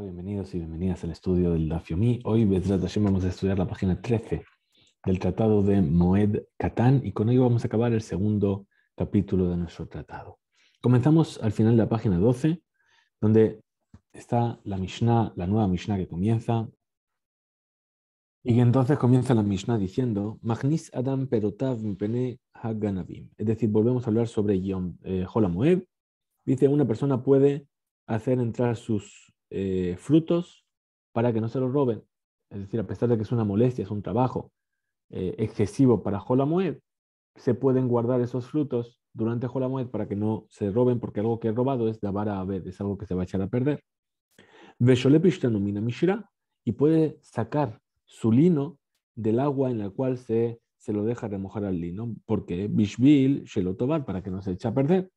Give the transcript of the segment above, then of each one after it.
bienvenidos y bienvenidas al estudio del dafiomi hoy Hoy, vamos a estudiar la página 13 del Tratado de Moed Katán y con ello vamos a acabar el segundo capítulo de nuestro tratado. Comenzamos al final de la página 12, donde está la Mishnah, la nueva Mishnah que comienza. Y entonces comienza la Mishnah diciendo, Magnis Adam Perotav Mpene Haganavim. Es decir, volvemos a hablar sobre Yom, eh, Moed. Dice, una persona puede hacer entrar sus eh, frutos para que no se los roben. Es decir, a pesar de que es una molestia, es un trabajo eh, excesivo para Jolamoed, se pueden guardar esos frutos durante Jolamoed para que no se roben, porque algo que he robado es davar a Abed, es algo que se va a echar a perder. Y puede sacar su lino del agua en la cual se, se lo deja remojar al lino, porque Bishbil, Shelotobar, para que no se eche a perder.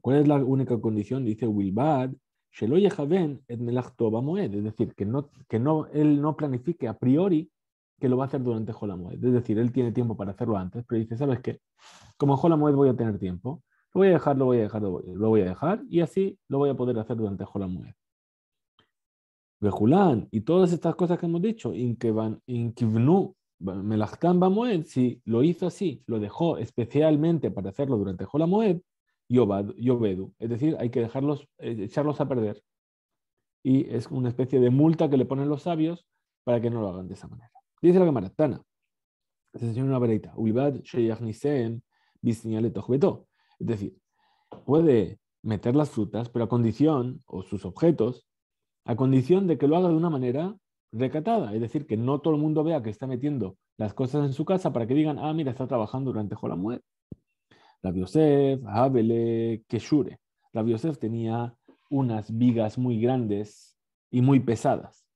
¿Cuál es la única condición? Dice Wilbad, Sheloye Javen et Bamoed. es decir, que, que no, él no planifique a priori que lo va a hacer durante Jolamoed. Es decir, él tiene tiempo para hacerlo antes, pero dice, ¿sabes qué? Como Jolamoed voy a tener tiempo, lo voy a dejar, lo voy a dejar, lo voy a dejar, y así lo voy a poder hacer durante Jolamoed. Bejulán, y todas estas cosas que hemos dicho, Inkivnu, Melachtan Bamoed, si lo hizo así, lo dejó especialmente para hacerlo durante Jolamoed, y Es decir, hay que dejarlos, eh, echarlos a perder. Y es una especie de multa que le ponen los sabios para que no lo hagan de esa manera. Dice la cámara, Tana, se una Es decir, puede meter las frutas, pero a condición, o sus objetos, a condición de que lo haga de una manera recatada, es decir, que no todo el mundo vea que está metiendo las cosas en su casa para que digan, ah, mira, está trabajando durante muerte Rabbi Yosef, Keshure. tenía unas vigas muy grandes y muy pesadas.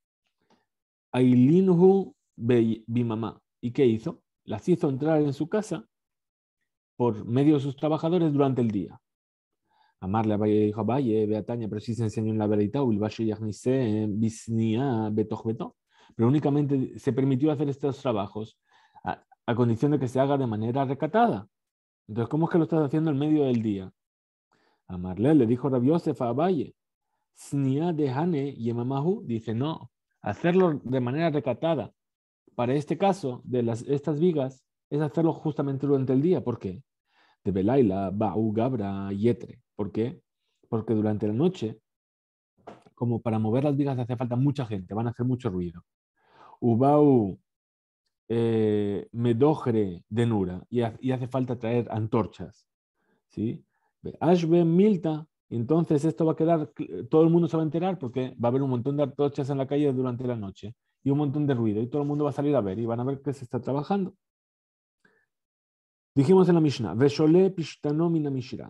Ailinhu Bimamá. ¿Y qué hizo? Las hizo entrar en su casa por medio de sus trabajadores durante el día. Amarle a Valle dijo Valle, pero sí se enseñó en la verdad, Pero únicamente se permitió hacer estos trabajos a condición de que se haga de manera recatada. Entonces, ¿cómo es que lo estás haciendo en medio del día? A Amarle le dijo Rabbi Yosef a Abaye, Snia de Hane Yemamahu dice no, hacerlo de manera recatada. Para este caso, de las, estas vigas, es hacerlo justamente durante el día. ¿Por qué? De Belaila, Ba'u, Gabra, Yetre. ¿Por qué? Porque durante la noche, como para mover las vigas hace falta mucha gente, van a hacer mucho ruido. Ubau, eh, medojre de Nura y, hace falta traer antorchas. ¿sí? Ashbe Milta, entonces esto va a quedar, todo el mundo se va a enterar porque va a haber un montón de antorchas en la calle durante la noche y un montón de ruido y todo el mundo va a salir a ver y van a ver que se está trabajando. Dijimos en la Mishnah,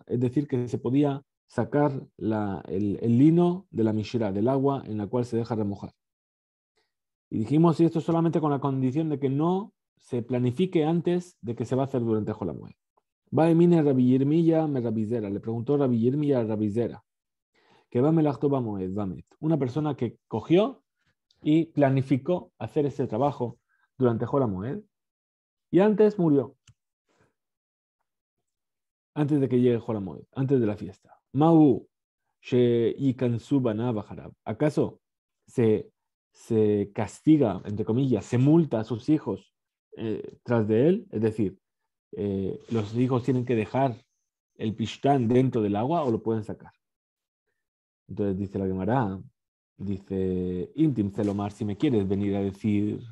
es decir, que se podía sacar el, el, lino de la Mishra, del agua en la cual se deja remojar. Y dijimos, y esto solamente con la condición de que no se planifique antes de que se va a hacer durante Jolamoed. Va emine me Rabizera. Le preguntó Rabbi a Rabizera. Que va met. Una persona que cogió y planificó hacer ese trabajo durante Jolamoed. Y antes murió. Antes de que llegue Jolamoed. Antes de la fiesta. Mau She Ikansu ¿Acaso se se castiga, entre comillas, se multa a sus hijos eh, tras de él, es decir, eh, los hijos tienen que dejar el pishtán dentro del agua o lo pueden sacar. Entonces dice la Gemara, dice Intim Selomar, si me quieres venir a decir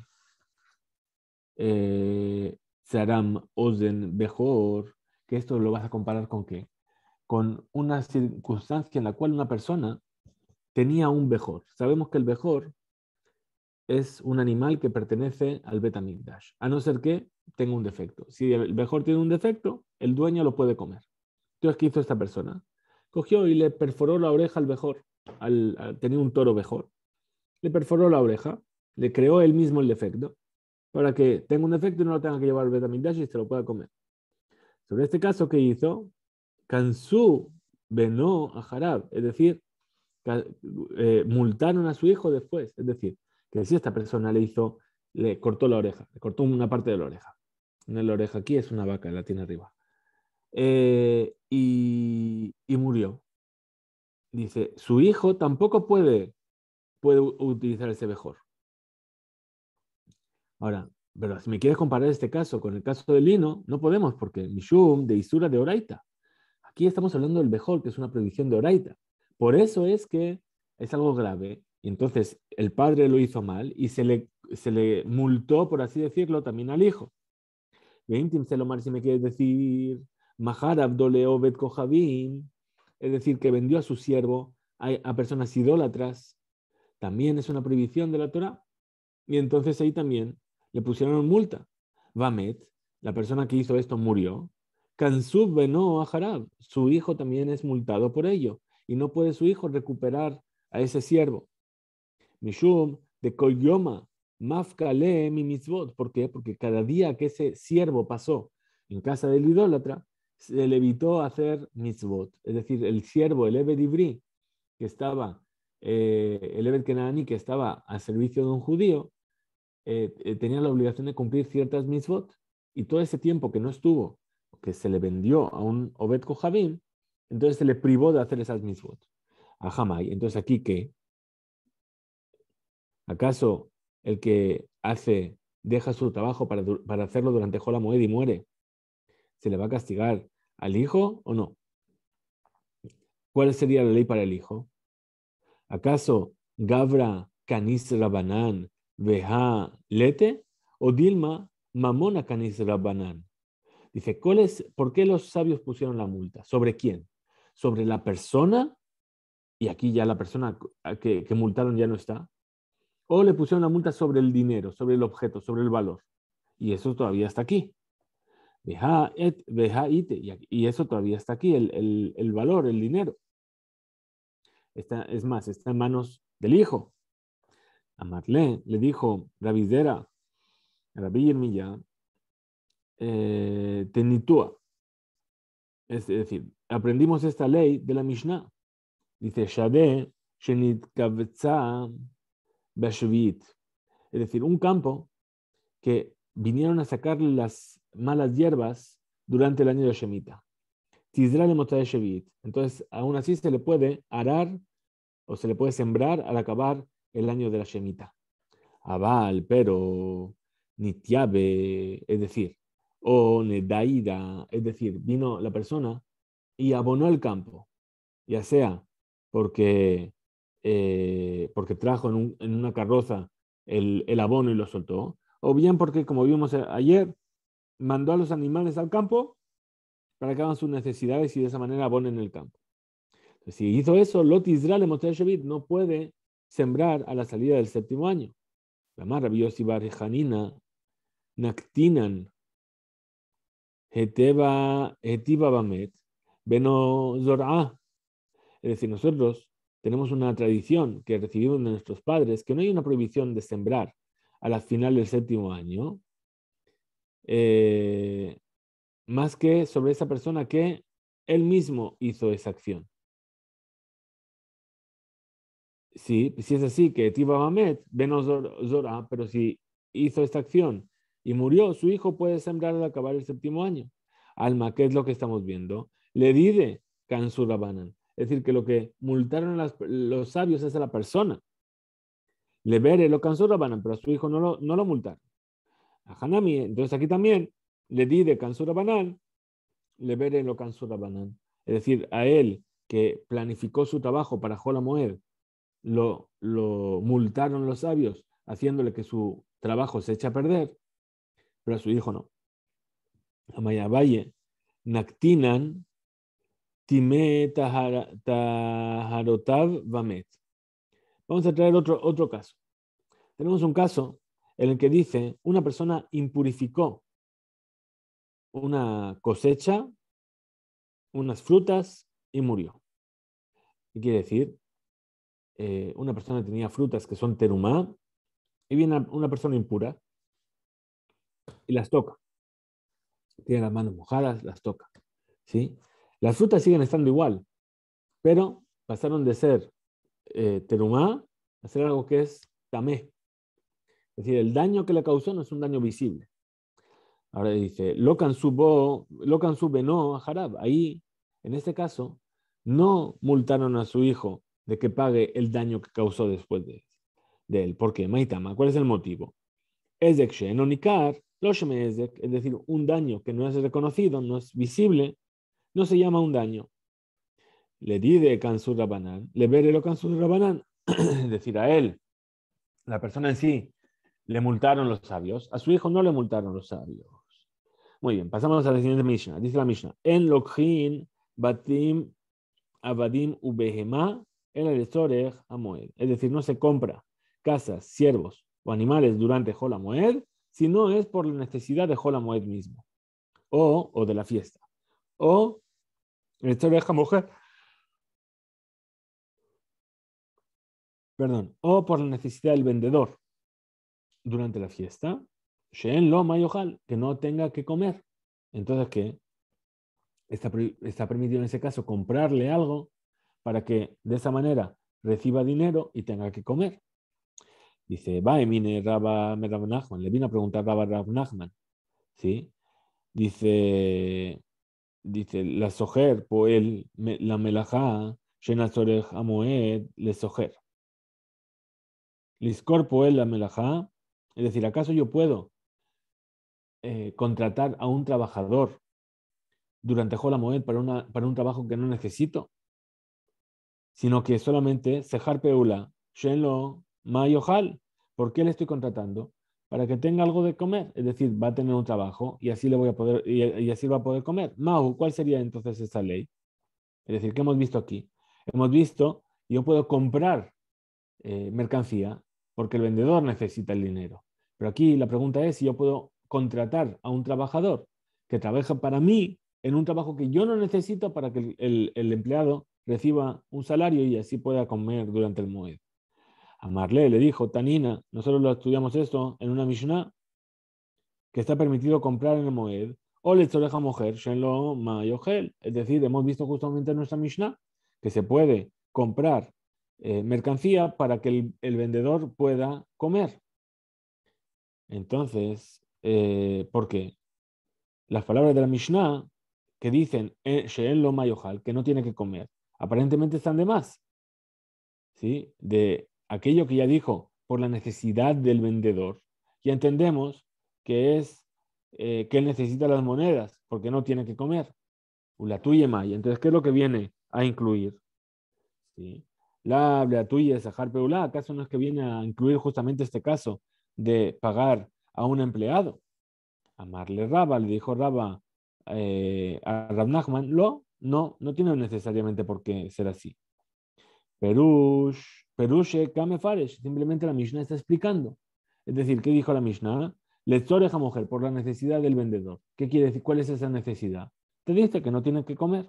eh, Saram eh, Ozen Bejor, que esto lo vas a comparar con qué? Con una circunstancia en la cual una persona tenía un mejor Sabemos que el Bejor es un animal que pertenece al Betamigdash, a no ser que tenga un defecto. Si el mejor tiene un defecto, el dueño lo puede comer. Entonces, ¿qué hizo esta persona? Cogió y le perforó la oreja al mejor, al, tenía un toro mejor. Le perforó la oreja, le creó él mismo el defecto, para que tenga un defecto y no lo tenga que llevar al Betamigdash y se lo pueda comer. Sobre este caso, ¿qué hizo? Kansu venó a Jarab, es decir, eh, multaron a su hijo después, es decir, que si esta persona le hizo, le cortó la oreja, le cortó una parte de la oreja. En la oreja aquí, es una vaca, la tiene arriba. Eh, y, y, murió. Dice, su hijo tampoco puede, puede utilizar ese mejor. Ahora, pero si me quieres comparar este caso con el caso del lino, no podemos, porque Mishum de Isura de Oraita. Aquí estamos hablando del mejor, que es una predicción de Oraita. Por eso es que es algo grave y entonces el padre lo hizo mal y se le, se le multó, por así decirlo, también al hijo. Selomar, si me quieres decir, Mahar Abdoleo Bet es decir, que vendió a su siervo a, personas idólatras, también es una prohibición de la Torah. Y entonces ahí también le pusieron multa. Vamet, la persona que hizo esto, murió. Kansub a harab, su hijo también es multado por ello. Y no puede su hijo recuperar a ese siervo. Mishum de Koyoma, Mafkale mi mitzvot. ¿Por qué? Porque cada día que ese siervo pasó en casa del idólatra, se le evitó hacer mitzvot. Es decir, el siervo, el Ebed Ibri, que estaba, eh, el Ebed Kenani, que estaba al servicio de un judío, eh, eh, tenía la obligación de cumplir ciertas mitzvot. Y todo ese tiempo que no estuvo, que se le vendió a un Obed Kohabim, entonces se le privó de hacer esas mitzvot. A Hamay. Entonces aquí que ¿Acaso el que hace deja su trabajo para, hacerlo durante Jola y muere, ¿se le va a castigar al hijo o no? ¿Cuál sería la ley para el hijo? ¿Acaso Gabra Canis Rabanán Veja Lete o Dilma Mamona Canis Rabanán? Dice, ¿cuál es, ¿por qué los sabios pusieron la multa? ¿Sobre quién? ¿Sobre la persona? Y aquí ya la persona que multaron ya no está o le pusieron la multa sobre el dinero, sobre el objeto, sobre el valor. Y eso todavía está aquí. Y eso todavía está aquí, el, valor, el dinero. es más, está en manos del hijo. Amarle le dijo, Ravidera, Rabbi eh, Es decir, aprendimos esta ley de la Mishnah. Dice, Shade, Shenit es decir, un campo que vinieron a sacar las malas hierbas durante el año de la Tizra de Entonces, aún así se le puede arar o se le puede sembrar al acabar el año de la Shemitah. Abal, pero Nitiabe, es decir, o Nedaida, es decir, vino la persona y abonó el campo, ya sea porque eh, porque trajo en, en, una carroza el, el abono y lo soltó, o bien porque, como vimos eh, ayer, mandó a los animales al campo para que hagan sus necesidades y de esa manera abonen el campo. si hizo eso, Lot Israel Shevit no puede sembrar a la salida del séptimo año. La Ibar Janina Naktinan Heteba Bamet Beno Es decir, nosotros tenemos una tradición que recibimos de nuestros padres, que no hay una prohibición de sembrar a la final del séptimo año, eh, más que sobre esa persona que él mismo hizo esa acción. Sí, si es así, que Tiba Mamet, venos Zora, pero si hizo esta acción y murió, su hijo puede sembrar al acabar el séptimo año. Alma, ¿qué es lo que estamos viendo? Le dide Kansurabanan. Es decir, que lo que multaron los sabios es a la persona. Le veré lo cansó pero a su hijo no lo, no lo multaron. A Hanami, entonces aquí también le di de cansó le veré lo cansó Es decir, a él que planificó su trabajo para Jola lo, lo multaron los sabios, haciéndole que su trabajo se eche a perder, pero a su hijo no. A Mayabaye, Naktinan, Vamet. Vamos a traer otro, otro caso. Tenemos un caso en el que dice, una persona impurificó una cosecha, unas frutas y murió. ¿Qué quiere decir? Eh, una persona tenía frutas que son terumá y viene una persona impura y las toca. Tiene las manos mojadas, las toca. ¿sí? Las frutas siguen estando igual, pero pasaron de ser eh, terumá a ser algo que es tamé. Es decir, el daño que le causó no es un daño visible. Ahora dice, locan subo, no a Jarab. Ahí, en este caso, no multaron a su hijo de que pague el daño que causó después de, él. ¿Por qué? Maitama, ¿cuál es el motivo? Ezek es decir, un daño que no es reconocido, no es visible, no se llama un daño. Le di de Kansur Rabanán, le veré lo Kansur Rabanán, es decir, a él, la persona en sí, le multaron los sabios, a su hijo no le multaron los sabios. Muy bien, pasamos a la siguiente Mishnah. Dice la Mishnah, en Lokhin, Batim, Abadim, Ubehema, el a Es decir, no se compra casas, siervos o animales durante Holamoed, si no es por la necesidad de Holamoed mismo, o, o de la fiesta, o esta vieja mujer. Perdón. O por la necesidad del vendedor durante la fiesta. Sheen lo mayojal, que no tenga que comer. Entonces, ¿qué? Está, permitido en ese caso comprarle algo para que de esa manera reciba dinero y tenga que comer. Dice, va, Emine Rabba le vino a preguntar Rabba Rab Nachman, ¿sí? Dice, dice, la sojer, poel, la melajá, llena amoed, le sojer. Liscor poel la melajá, es decir, ¿acaso yo puedo eh, contratar a un trabajador durante Jola Moed para, una, para un trabajo que no necesito? Sino que solamente sejar peula, shenlo mayojal, ¿por qué le estoy contratando? para que tenga algo de comer, es decir, va a tener un trabajo y así le voy a poder y, así va a poder comer. Mau, ¿cuál sería entonces esa ley? Es decir, ¿qué hemos visto aquí? Hemos visto, yo puedo comprar eh, mercancía porque el vendedor necesita el dinero. Pero aquí la pregunta es si yo puedo contratar a un trabajador que trabaja para mí en un trabajo que yo no necesito para que el, empleado reciba un salario y así pueda comer durante el Moed. Amarle le dijo, Tanina, nosotros lo estudiamos esto en una Mishnah, que está permitido comprar en el Moed, o le oreja mujer, Shenlo Es decir, hemos visto justamente en nuestra Mishnah que se puede comprar eh, mercancía para que el, vendedor pueda comer. Entonces, eh, ¿por qué? Las palabras de la Mishnah que dicen eh, Mayojal, que no tiene que comer, aparentemente están de más. ¿Sí? De aquello que ya dijo, por la necesidad del vendedor, y entendemos que es eh, que necesita las monedas porque no tiene que comer. La tuya, Entonces, ¿qué es lo que viene a incluir? ¿Sí? La, la tuya, Sahar Peulá, ¿acaso no es que viene a incluir justamente este caso de pagar a un empleado? Amarle Raba, le dijo Raba eh, a Rab lo, no, no tiene necesariamente por qué ser así. Perush, simplemente la Mishnah está explicando. Es decir, ¿qué dijo la Mishnah? Lezoreja mujer, por la necesidad del vendedor. ¿Qué quiere decir? ¿Cuál es esa necesidad? Te dice que no tiene que comer.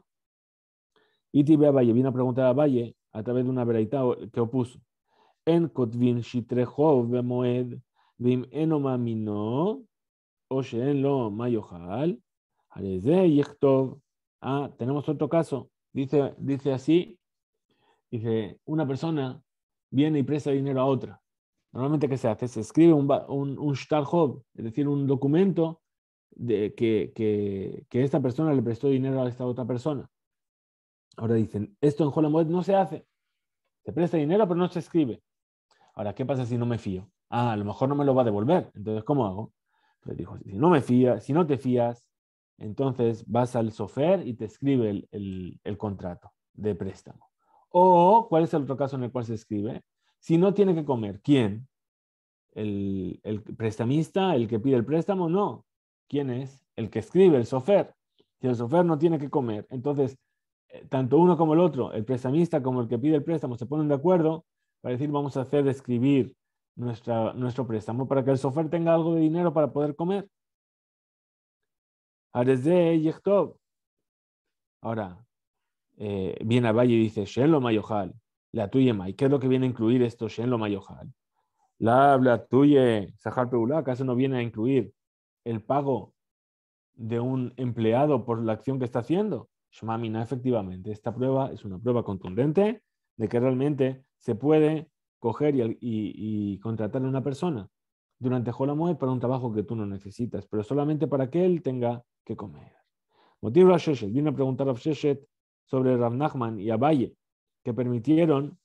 Y a Valle vino a preguntar a Valle a través de una veraita que opuso. En Kotvin Bemoed, Vim Oshen Lo Ah, tenemos otro caso. Dice, dice así: dice, una persona viene y presta dinero a otra. Normalmente, ¿qué se hace? Se escribe un, un, un es decir, un documento de que, que, esta persona le prestó dinero a esta otra persona. Ahora dicen, esto en Holamoed no se hace. Se presta dinero, pero no se escribe. Ahora, ¿qué pasa si no me fío? Ah, a lo mejor no me lo va a devolver. Entonces, ¿cómo hago? Le dijo, si no me fías, si no te fías, entonces vas al sofer y te escribe el, el contrato de préstamo. O, ¿cuál es el otro caso en el cual se escribe? Si no tiene que comer, ¿quién? ¿El, prestamista, el que pide el préstamo? No. ¿Quién es? El que escribe, el sofer. Si el sofer no tiene que comer, entonces, eh, tanto uno como el otro, el prestamista como el que pide el préstamo, se ponen de acuerdo para decir, vamos a hacer escribir nuestro préstamo para que el sofer tenga algo de dinero para poder comer. Ahora, eh, viene a Valle y dice, shelo Mayojal, la tuya May. ¿Qué es lo que viene a incluir esto, lo Mayojal? La, habla tuya, Sahar Peulá, ¿acaso no viene a incluir el pago de un empleado por la acción que está haciendo? Shmamina, efectivamente, esta prueba es una prueba contundente de que realmente se puede coger y, contratar a una persona durante Jolamoy para un trabajo que tú no necesitas, pero solamente para que él tenga que comer. Motivo a viene a preguntar a Sheshet, sobre Rav Nachman y Abaye, que permitieron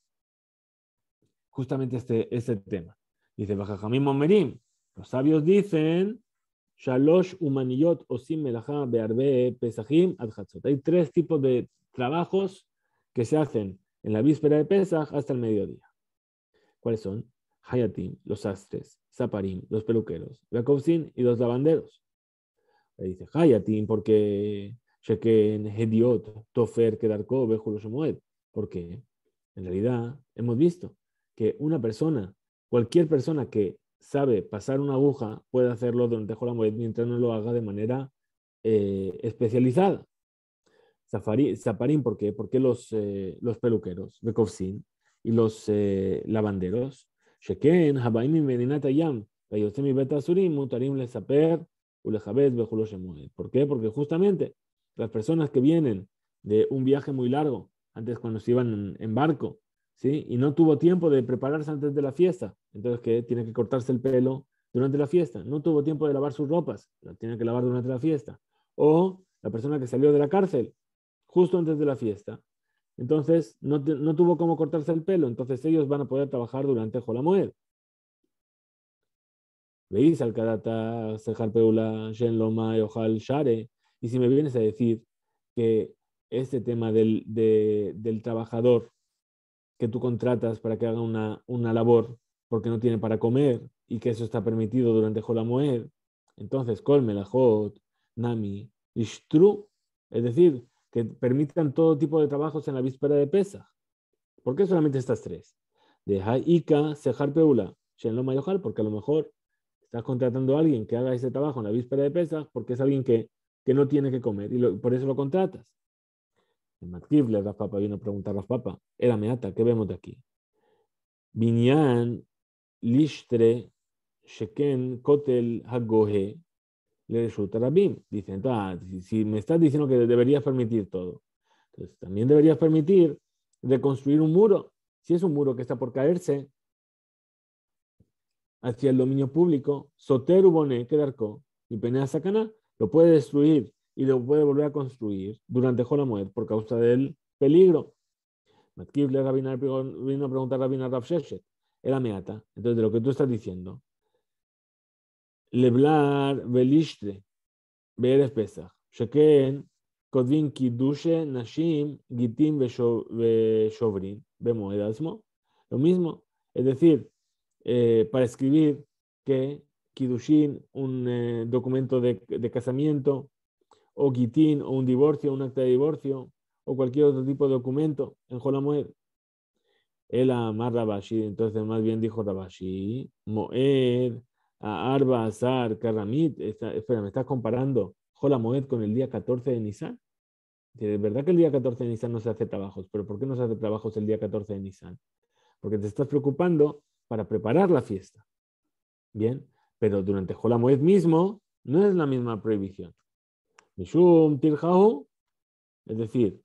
justamente este, este tema. Dice Bajajamim Momerim, los sabios dicen, Shalosh Umaniyot Osim Bearbe Pesachim Ad Hay tres tipos de trabajos que se hacen en la víspera de Pesach hasta el mediodía. ¿Cuáles son? Hayatim, los sastres Zaparim, los peluqueros, Yakovsin y los lavanderos. Le dice Hayatim porque porque en realidad hemos visto que una persona, cualquier persona que sabe pasar una aguja, puede hacerlo durante Jolamoet mientras no lo haga de manera eh, especializada. Zaparín, ¿por qué? Porque los, eh, los peluqueros, Bekovsin, y los lavanderos, ¿Por qué? Porque justamente las personas que vienen de un viaje muy largo, antes cuando se iban en, barco, ¿sí? y no tuvo tiempo de prepararse antes de la fiesta, entonces que tiene que cortarse el pelo durante la fiesta, no tuvo tiempo de lavar sus ropas, las tiene que lavar durante la fiesta, o la persona que salió de la cárcel justo antes de la fiesta, entonces no, tuvo cómo cortarse el pelo, entonces ellos van a poder trabajar durante Jolamoel. Veis al Kadata, Sejar Peula, Loma, Ojal Share, y si me vienes a decir que este tema del, trabajador que tú contratas para que haga una, una, labor porque no tiene para comer y que eso está permitido durante Jolamoed, entonces Colme, hot Nami, Ishtru, es decir, que permitan todo tipo de trabajos en la víspera de Pesa. ¿Por qué solamente estas tres? De Haika, Sejar Peula, lo porque a lo mejor estás contratando a alguien que haga ese trabajo en la víspera de pesa porque es alguien que que no tiene que comer y por eso lo contratas. El Matkif, la Papa vino a preguntar a Papa, era meata, ¿qué vemos de aquí? Binyan, listre Sheken, Kotel, Hagohe, le resulta Dicen, ah, si, me estás diciendo que deberías permitir todo, entonces también deberías permitir reconstruir un muro. Si es un muro que está por caerse hacia el dominio público, Soter quedar Kedarko y Penea Sacaná, lo puede destruir y lo puede volver a construir durante Holamoed por causa del peligro. McKibble le vino a preguntar a Rabina Sheshet era Meata, Entonces, de lo que tú estás diciendo, Leblar Belishtre, Beres Pesach, Sheken, Kodvin Kidushe, Nashim, Gitim, Beshovrin, Bemoedasmo. Lo mismo, es decir, eh, para escribir que kidushin, un eh, documento de, casamiento, o Gitin, o un divorcio, un acta de divorcio, o cualquier otro tipo de documento en Jolamoed. El amar Rabashi, entonces más bien dijo Rabashi, Moed, a Arba, Azar, Karamit, espera, ¿me estás comparando Jolamoed con el día 14 de Nisan? Es verdad que el día 14 de Nisan no se hace trabajos, pero ¿por qué no se hace trabajos el día 14 de Nisan? Porque te estás preocupando para preparar la fiesta. Bien, pero durante Jolamoed mismo no es la misma prohibición. Tirjahu, es decir,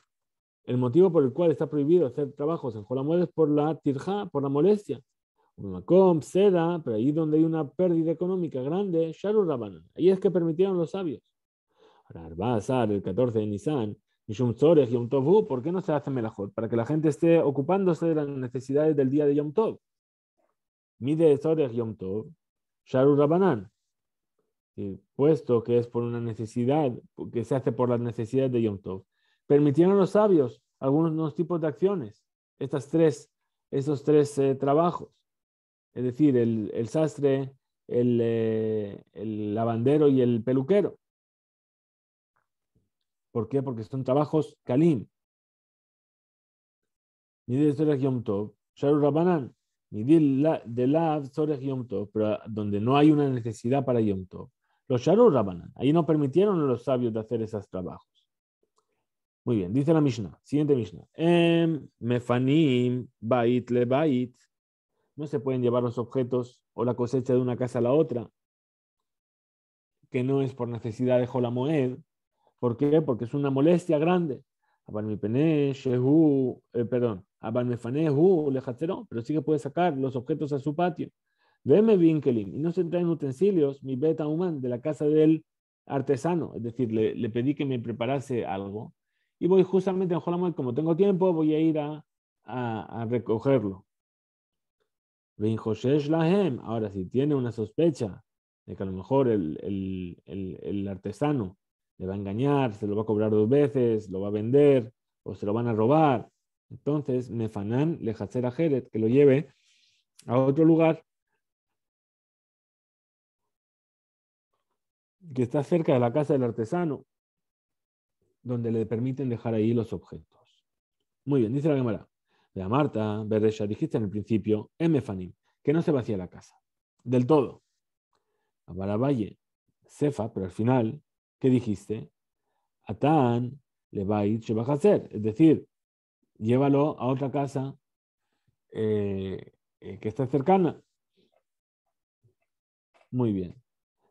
el motivo por el cual está prohibido hacer trabajos en Jolamoed es por la tirja, por la molestia. Makom, seda, pero ahí donde hay una pérdida económica grande, Sharu Rabanan. Ahí es que permitieron los sabios. Ahora, el 14 de Nisan, Mishum Tzorech Yom Tovu, ¿por qué no se hace mejor? Para que la gente esté ocupándose de las necesidades del día de Yom Tov. Mide Tzorech Yom Tov, Sharu Rabanán. puesto que es por una necesidad, que se hace por la necesidad de Yom Tov, permitieron a los sabios algunos tipos de acciones, estas tres, tres eh, trabajos. Es decir, el, sastre, eh, el, lavandero y el peluquero. ¿Por qué? Porque son trabajos kalim. Y de Yom Tov, Sharu de la Yom donde no hay una necesidad para Yom los Sharu Rabanan, ahí no permitieron a los sabios de hacer esos trabajos. Muy bien, dice la Mishnah, siguiente Mishnah. Em, mefanim, bait le No se pueden llevar los objetos o la cosecha de una casa a la otra, que no es por necesidad de Jolamoed. ¿Por qué? Porque es una molestia grande. Eh, perdón, Uh, pero sí que puede sacar los objetos a su patio. Veme Vinkelin, y no se traen utensilios, mi beta human de la casa del artesano. Es decir, le, pedí que me preparase algo. Y voy justamente en Holamad como tengo tiempo, voy a ir a, a, recogerlo. lahem, ahora si tiene una sospecha de que a lo mejor el, el, el artesano le va a engañar, se lo va a cobrar dos veces, lo va a vender o se lo van a robar entonces, Mefanán le a Jerez, que lo lleve a otro lugar que está cerca de la casa del artesano, donde le permiten dejar ahí los objetos. Muy bien, dice la cámara. De a Marta, Beresha, dijiste en el principio, Mefanim, que no se vacía la casa, del todo. A Baraballe, Cefa, pero al final, ¿qué dijiste? Atán le va a ir Es decir, llévalo a otra casa eh, eh, que está cercana. Muy bien.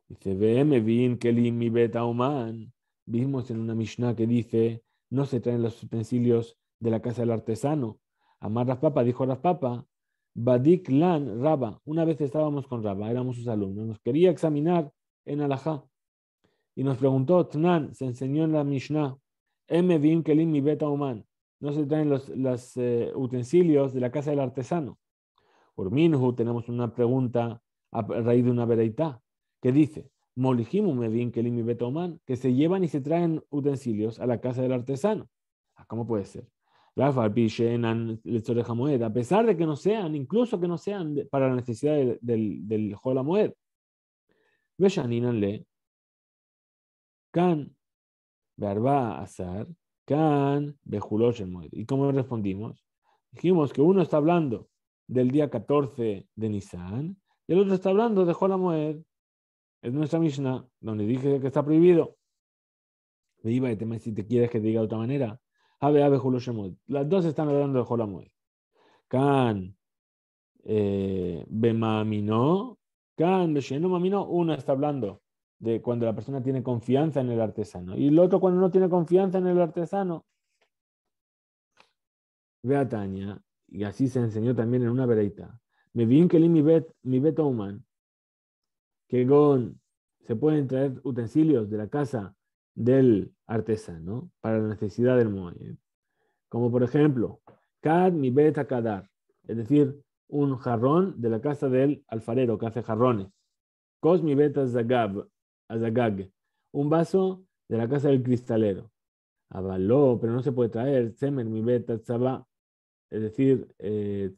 Dice, BM kelim mi beta human. Vimos en una Mishnah que dice, no se traen los utensilios de la casa del artesano. Amar Raspapa dijo Raspapa, Badik Lan Raba. Una vez estábamos con Raba, éramos sus alumnos, nos quería examinar en Alajá. Y nos preguntó, Tnan, se enseñó en la Mishnah, M em kelim mi beta no se traen los eh, utensilios de la casa del artesano. Por Minhu tenemos una pregunta a raíz de una vereita. que dice, que se llevan y se traen utensilios a la casa del artesano. Ah, ¿Cómo puede ser? A pesar de que no sean, incluso que no sean para la necesidad del, del, del le. kan Verba Azar, Kan Y cómo respondimos, dijimos que uno está hablando del día 14 de Nisan y el otro está hablando de Jolamoed. Es nuestra Mishnah, donde dije que está prohibido. Viva si te quieres que diga de otra manera. Ave, ave, Las dos están hablando de Jolamoed. Kan, eh, Bemamino, can be Uno está hablando de cuando la persona tiene confianza en el artesano. Y el otro, cuando no tiene confianza en el artesano, ve a Tania, y así se enseñó también en una vereita. Me vi que mi bet, mi bet Oman, que con, se pueden traer utensilios de la casa del artesano para la necesidad del muelle. Como por ejemplo, Cad mi beta cadar. es decir, un jarrón de la casa del alfarero que hace jarrones. Cos mi beta zagab, un vaso de la casa del cristalero. Avaló, pero no se puede traer. zemer mi beta, tzaba. Es decir, eh,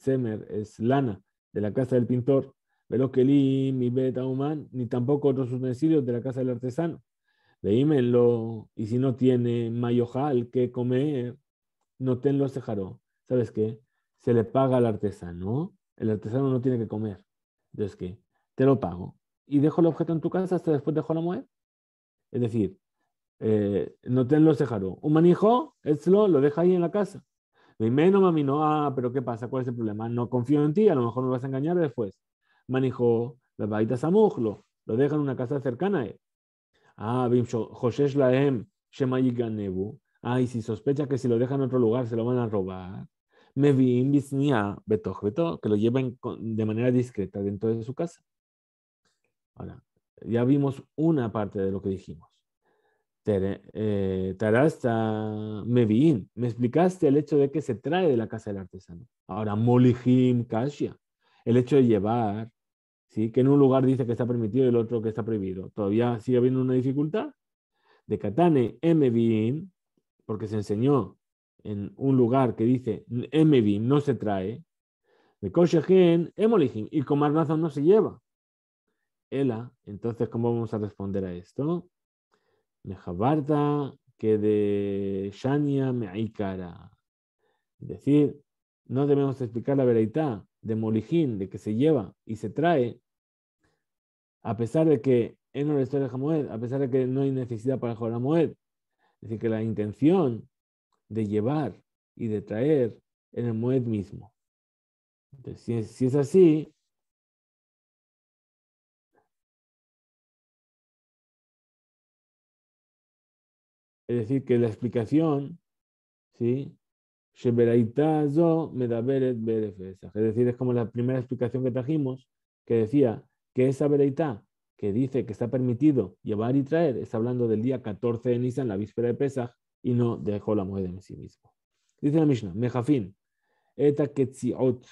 es lana de la casa del pintor. li, mi beta, humán, ni tampoco otros utensilios de la casa del artesano. Veímelo. y si no tiene mayojal que comer, no tenlo dejaró. ¿Sabes qué? Se le paga al artesano. El artesano no tiene que comer. Entonces, ¿qué? Te lo pago y dejo el objeto en tu casa hasta después la mujer? Es decir, eh, no te lo dejaron. Un manijo, lo, lo deja ahí en la casa. Menos mami, no, ah, pero ¿qué pasa? ¿Cuál es el problema? No confío en ti, a lo mejor me vas a engañar después. Manijo, la baita samujlo, lo deja en una casa cercana a él. Ah, Ah, y si sospecha que si lo deja en otro lugar se lo van a robar. Me vi invisnia, que lo lleven de manera discreta dentro de su casa. Ahora, ya vimos una parte de lo que dijimos. Eh, Tarasta Mevin, me explicaste el hecho de que se trae de la casa del artesano. Ahora, Molihim Kashia, el hecho de llevar, ¿sí? que en un lugar dice que está permitido y el otro que está prohibido. Todavía sigue habiendo una dificultad. De Katane Mevin, porque se enseñó en un lugar que dice mevin no se trae. De gen, Emolihim, y con más no se lleva ella Entonces, ¿cómo vamos a responder a esto? Mejabarta que de Shania me cara Es decir, no debemos explicar la veridad de Molijín, de que se lleva y se trae, a pesar de que en la historia de Jamoed, a pesar de que no hay necesidad para Moed, Es decir, que la intención de llevar y de traer en el Moed mismo. si es así, Es decir, que la explicación, ¿sí? Es decir, es como la primera explicación que trajimos, que decía que esa veraita que dice que está permitido llevar y traer, está hablando del día 14 de Nisan, la víspera de Pesaj y no dejó la mujer en sí mismo. Dice la Mishnah, Mejafin, eta ketziot,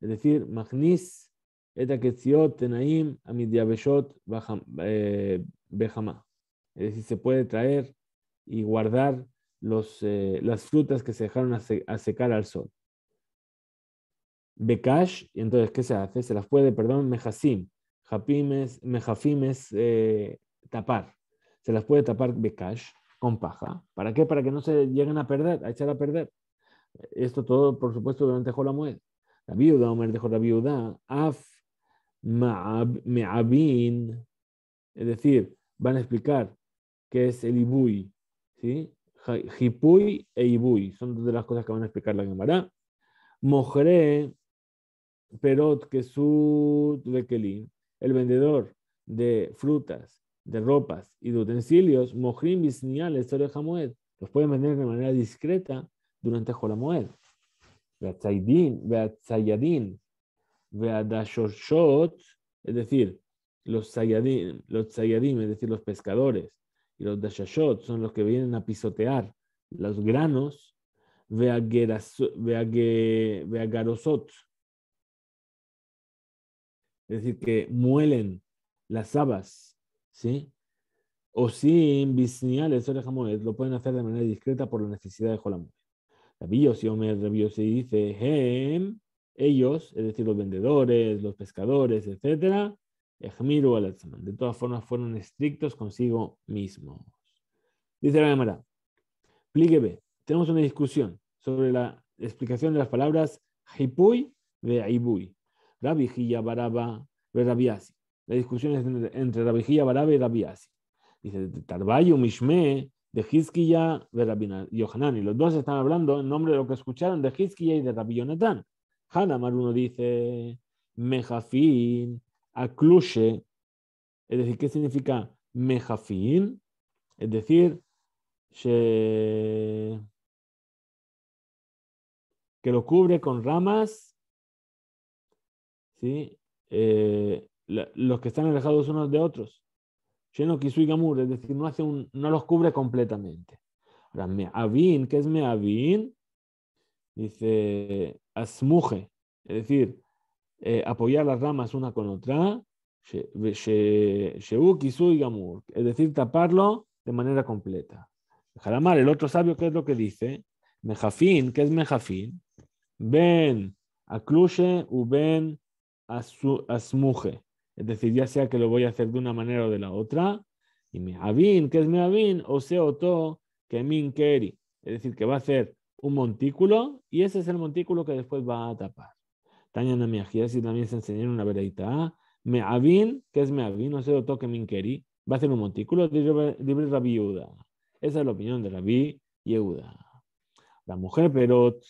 es decir, magnis, eta ketziot, tenaim, amidiabeshot, bejama. Eh, es decir, se puede traer y guardar los, eh, las frutas que se dejaron a, secar al sol. Bekash, y entonces, ¿qué se hace? Se las puede, perdón, mejasim, mejafimes, eh, tapar. Se las puede tapar bekash con paja. ¿Para qué? Para que no se lleguen a perder, a echar a perder. Esto todo, por supuesto, durante Jolamuel. La viuda, Omer dejó la viuda, af me'abin, es decir, van a explicar qué es el ibui, ¿sí? e Ibuy son dos de las cosas que van a explicar la Gemara. Mojre, Perot, Kesut, Bekeli, el vendedor de frutas, de ropas y de utensilios, Mojrim, Bisniales, Sore Hamoed, los pueden vender de manera discreta durante Jolamoed. Beatzaidin, Beatzayadin, Beadashoshot, es decir, los Sayadim, los es decir, los pescadores y los dashashot son los que vienen a pisotear los granos, veagarosot, es decir, que muelen las habas, ¿sí? O sin bisniales, lo pueden hacer de manera discreta por la necesidad de Jolamud. o y Omer se dice, ellos, es decir, los vendedores, los pescadores, etcétera, de todas formas, fueron estrictos consigo mismos. Dice la Gemara. Tenemos una discusión sobre la explicación de las palabras Hipui de Aibui. Rabijilla Baraba de Rabiasi. La discusión es entre Rabijilla Baraba y Rabiasi. Dice Tarbayu Mishme de Hizkiya de Rabina Yohanan. Y los dos están hablando en nombre de lo que escucharon de Hizkiya y de Rabbi Hanamar uno dice Mejafin acluye, es decir, ¿qué significa mejafín, Es decir, que lo cubre con ramas, eh, los que están alejados unos de otros. Lleno es decir, no, hace no los cubre completamente. Ahora, Meavin, ¿qué es Meavin? Dice Asmuje, es decir, eh, apoyar las ramas una con otra, es decir, taparlo de manera completa. Jaramar, el otro sabio, ¿qué es lo que dice? Mejafín, ¿qué es Mejafín? Ben acluye u ben asmuje. Es decir, ya sea que lo voy a hacer de una manera o de la otra. Y Mehavin, ¿qué es Mehavin? O sea, oto, que min keri. Es decir, que va a hacer un montículo y ese es el montículo que después va a tapar. Tania Namiagia, si también se enseñaron una veredita. Ah, Meavin, que es Meavin? No se lo toque Minkeri. Va a hacer un montículo libre Rabbi Yehuda. Esa es la opinión de Rabbi Yehuda. La mujer Perot,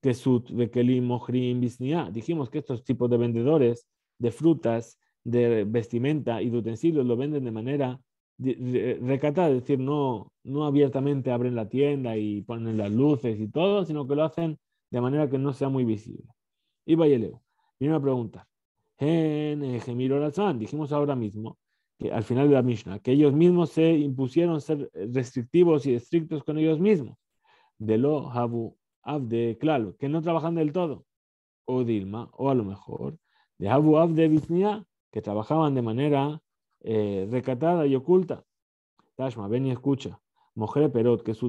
Kesut, de Mohrim, Bisnia. Ah, dijimos que estos tipos de vendedores de frutas, de vestimenta y de utensilios lo venden de manera recatada, es decir, no, no abiertamente abren la tienda y ponen las luces y todo, sino que lo hacen de manera que no sea muy visible. Y Vayeleu. vino a preguntar. Eh, dijimos ahora mismo, que al final de la Mishnah, que ellos mismos se impusieron ser restrictivos y estrictos con ellos mismos. De lo Habu Abde, claro, que no trabajan del todo. O Dilma, o a lo mejor, de Habu Abde Biznia, que trabajaban de manera eh, recatada y oculta. Tashma, ven y escucha. Mujer Perot, que es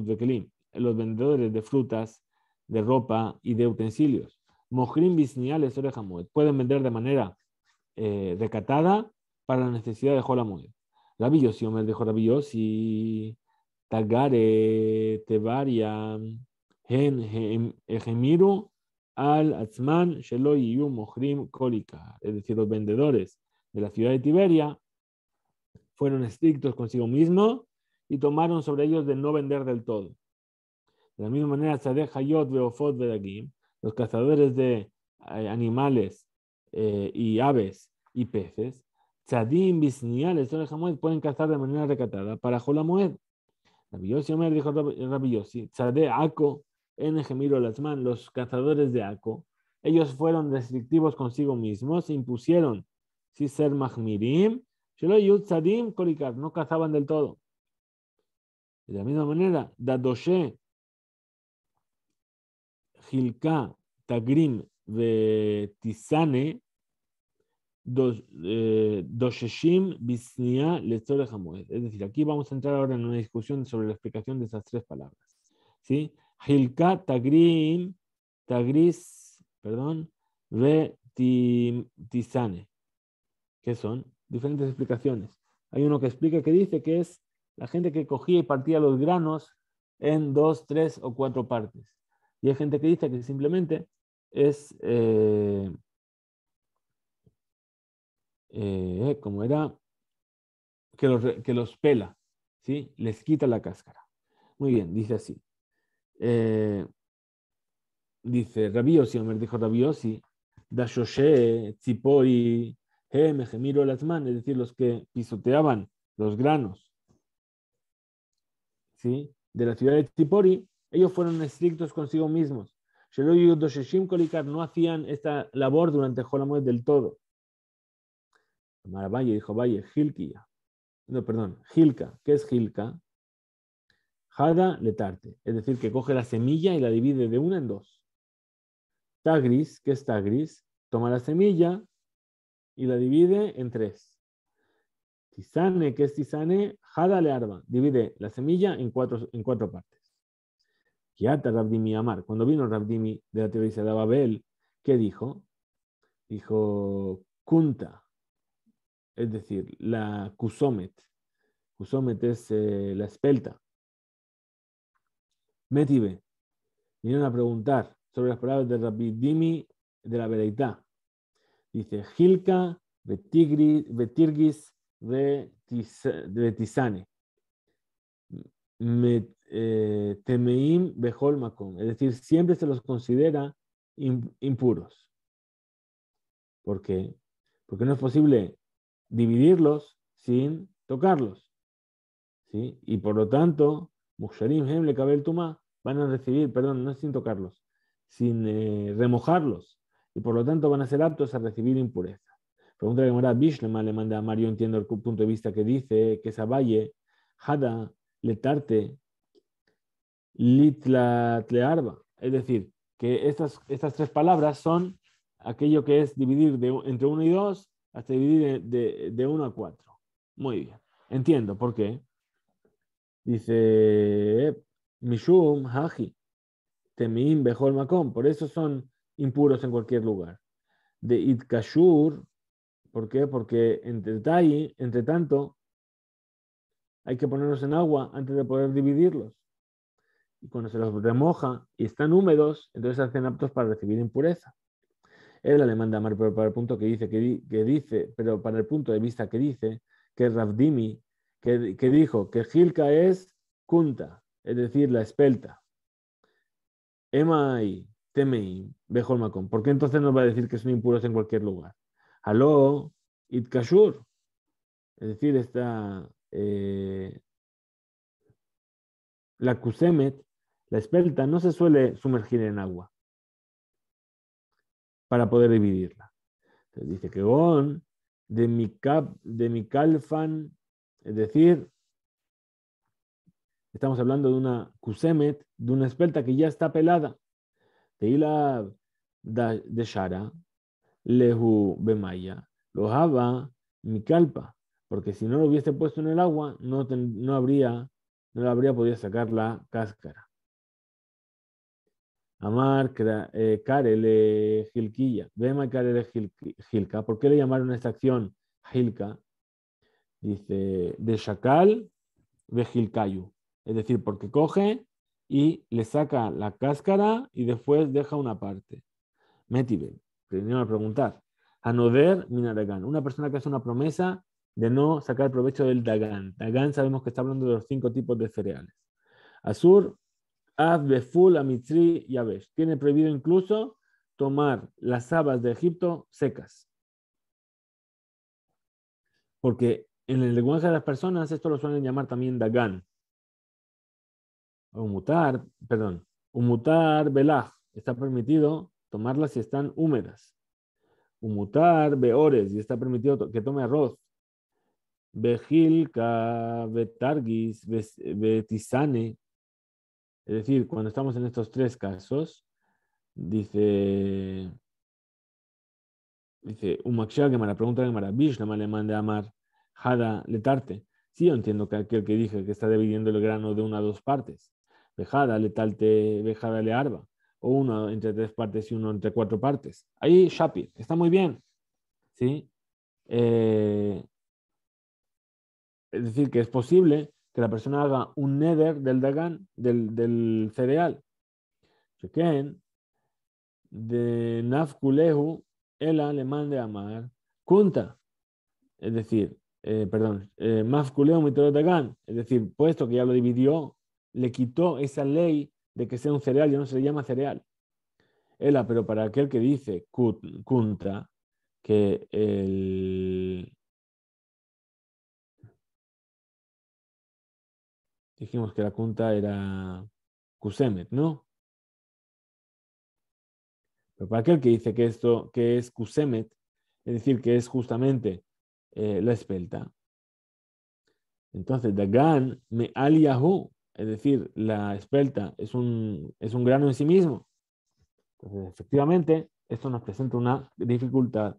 Los vendedores de frutas, de ropa y de utensilios Mojrim Bisnial Pueden vender de manera eh, recatada para la necesidad de Jolamud. Rabillos, y Omer de Tagare, Tevaria, Al, Kolika. Es decir, los vendedores de la ciudad de Tiberia fueron estrictos consigo mismo y tomaron sobre ellos de no vender del todo. De la misma manera, Sadeh Hayot, Beofot, Bedagim, los cazadores de eh, animales eh, y aves y peces, tzadim, bisniales, pueden cazar de manera recatada para Jolamoed. Rabbi dijo Rabbi Yossi, Ako, en Gemiro Lazman, los cazadores de Ako, ellos fueron restrictivos consigo mismos, impusieron, si ser mahmirim, no cazaban del todo. De la misma manera, Dadoshe, hilka, Tagrim de Tisane, eh, Dosheshim, Bisnia, Es decir, aquí vamos a entrar ahora en una discusión sobre la explicación de esas tres palabras. ¿sí? Hilka, Tagrim, Tagris, perdón, Ve, Tisane, ¿Qué son diferentes explicaciones. Hay uno que explica que dice que es la gente que cogía y partía los granos en dos, tres o cuatro partes. Y hay gente que dice que simplemente es, eh, eh, como era, que los, pela, ¿sí? les quita la cáscara. Muy bien, dice así. Eh, dice Rabiosi, me dijo Rabiosi, Dashoshe, Tzipori, He, las manos es decir, los que pisoteaban los granos ¿sí? de la ciudad de Tzipori, ellos fueron estrictos consigo mismos. No hacían esta labor durante Jolamud del todo. Maravalle dijo, Valle, Gilkia. No, perdón, Gilka. ¿Qué es Gilka? Jada letarte. Es decir, que coge la semilla y la divide de una en dos. Tagris, ¿qué es Tagris? Toma la semilla y la divide en tres. Tisane, ¿qué es Tisane? Jada le arba. Divide la semilla en cuatro, en cuatro partes. Rabdimi Amar. Cuando vino Rabdimi de la teoría de Babel, ¿qué dijo? Dijo Kunta, es decir, la Kusomet. Kusomet es eh, la espelta. Metive, Vinieron a preguntar sobre las palabras de Rabdimi de la Vereitá. Dice Gilka, Betirgis, Betisane. Eh, temeim es decir, siempre se los considera impuros. ¿Por qué? Porque no es posible dividirlos sin tocarlos. ¿sí? Y por lo tanto, Muksharim, Hemle, Lekabel, van a recibir, perdón, no sin tocarlos, sin eh, remojarlos. Y por lo tanto van a ser aptos a recibir impureza. Pregunta que Morad Bishlema le manda a Mario, entiendo el punto de vista que dice que esa valle, Hada, letarte litlatlearba. Es decir, que estas, estas tres palabras son aquello que es dividir entre uno y dos, hasta dividir de uno a cuatro. Muy bien. Entiendo por qué. Dice Mishum Haji Temim Behol Makom. Por eso son impuros en cualquier lugar. De Itkashur. ¿Por qué? Porque entre, entre tanto hay que ponerlos en agua antes de poder dividirlos. Y cuando se los remoja y están húmedos, entonces se hacen aptos para recibir impureza. Él, le manda Amar, pero para el punto que dice, que, dice, pero para el punto de vista que dice, que Ravdimi, que, que dijo que Gilka es Kunta, es decir, la espelta. Emai, Temei, Bejolmacón. ¿Por qué entonces nos va a decir que son impuros en cualquier lugar? Aló, Itkashur. Es decir, está... Eh, la kusemet la espelta, no se suele sumergir en agua para poder dividirla. Entonces dice que on de mi, cap, de mi calfan, es decir, estamos hablando de una kusemet, de una espelta que ya está pelada. De de Shara, Lehu Bemaya, mi Mikalpa porque si no lo hubiese puesto en el agua, no, habría, no habría podido sacar la cáscara. Amar eh, Karele Gilquilla, ¿por qué le llamaron esta acción Gilka? Dice, de Shakal de Gilcayu es decir, porque coge y le saca la cáscara y después deja una parte. Metibe, que a preguntar. Anoder Minaregan, una persona que hace una promesa de no sacar provecho del dagán. Dagán sabemos que está hablando de los cinco tipos de cereales. Azur, Av, Beful, Amitri y Avesh. Tiene prohibido incluso tomar las habas de Egipto secas. Porque en el lenguaje de las personas esto lo suelen llamar también dagán. Umutar, perdón, umutar velaj. Está permitido tomarlas si están húmedas. Umutar beores y está permitido que tome arroz ka Betargis, Betisane. Es decir, cuando estamos en estos tres casos, dice, dice, Umakshia Gemara, pregunta Gemara, Bishnama le mande amar, Hada letarte. Sí, yo entiendo que aquel que dije que está dividiendo el grano de una a dos partes. Bejada letalte, bejada le arba. O uno entre tres partes y uno entre cuatro partes. Ahí, Shapir, está muy bien. ¿Sí? Eh, es decir, que es posible que la persona haga un nether del Dagan, del, cereal. Chequen, de Nafkulehu, el mande a Amar, Kunta. Es decir, eh, perdón, perdón, eh, Mito de Dagan. Es decir, puesto que ya lo dividió, le quitó esa ley de que sea un cereal, ya no se le llama cereal. Ela, pero para aquel que dice Kunta, que el Dijimos que la junta era Kusemet, ¿no? Pero para aquel que dice que esto que es Kusemet, es decir, que es justamente eh, la espelta, entonces Dagan me aliahu, es decir, la espelta es un, grano en sí mismo. Entonces, efectivamente, esto nos presenta una dificultad.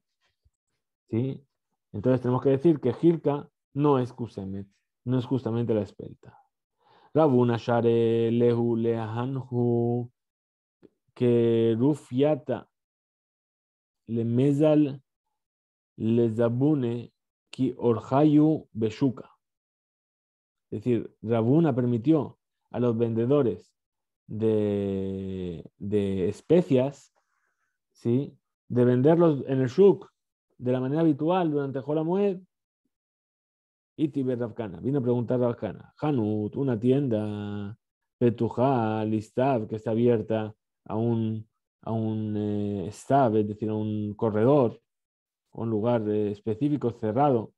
Entonces tenemos que decir que Gilka no es Kusemet, no es justamente la espelta. Rabuna Share Lehu Lehanhu rufiata Le Lemezal Lezabune Ki Orhayu Beshuka. Es decir, Rabuna permitió a los vendedores de, de especias ¿sí? de venderlos en el Shuk de la manera habitual durante Jolamued Itiber Rafkana, vino a preguntar Rafkana, Hanut, una tienda, Petujá, Listab, que está abierta a un, a un eh, es decir, a un corredor, un lugar específico, cerrado.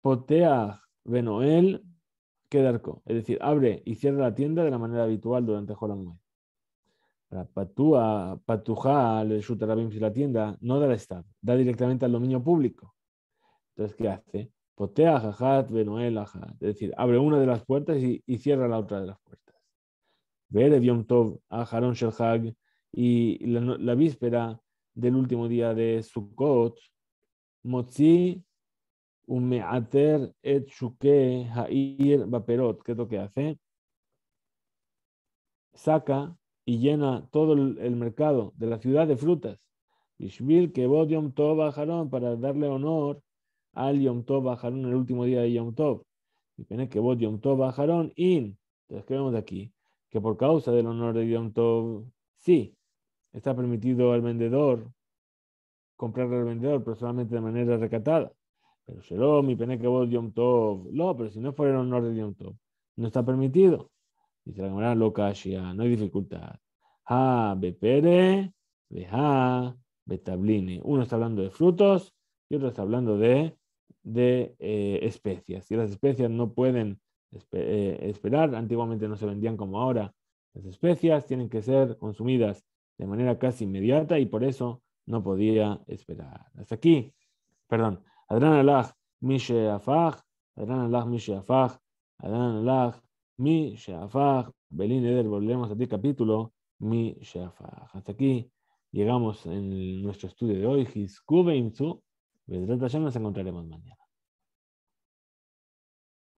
Potea Benoel, darco es decir, abre y cierra la tienda de la manera habitual durante Jolamue. Patúa, Patujá, le si la tienda no da la Stab, da directamente al dominio público. Entonces, ¿qué hace? Potea jajat benoel ajat. Es decir, abre una de las puertas y, cierra la otra de las puertas. Ver Yom Tov a shel hag. Y la, víspera del último día de Sukkot, Motzi umeater et shuke ha'ir baperot. ¿Qué es lo que hace? Saca y llena todo el, mercado de la ciudad de frutas. Ishbil que Yom Tov Harón para darle honor al Yom Tov Bajarón, el último día de Yom Tov. Y pene que vos Yom Tov bajaron. in. Entonces, ¿qué vemos aquí? Que por causa del honor de Yom Tov, sí, está permitido al vendedor comprarle al vendedor, pero solamente de manera recatada. Pero mi que Yom no, pero si no fuera el honor de Yom Tov, no está permitido. Dice la camarada loca, no hay dificultad. Ha, bepere, beha, betabline. Uno está hablando de frutos y otro está hablando de de eh, especias. Y las especias no pueden eh, esperar, antiguamente no se vendían como ahora. Las especias tienen que ser consumidas de manera casi inmediata y por eso no podía esperar. Hasta aquí, perdón, Adran Mi Sheafah. Adran Mi Sheafah. Adran Mi Sheafah. Belín Eder, volvemos a ti capítulo Mi Sheafah. Hasta aquí llegamos en nuestro estudio de hoy, Hizkube ya nos encontraremos mañana.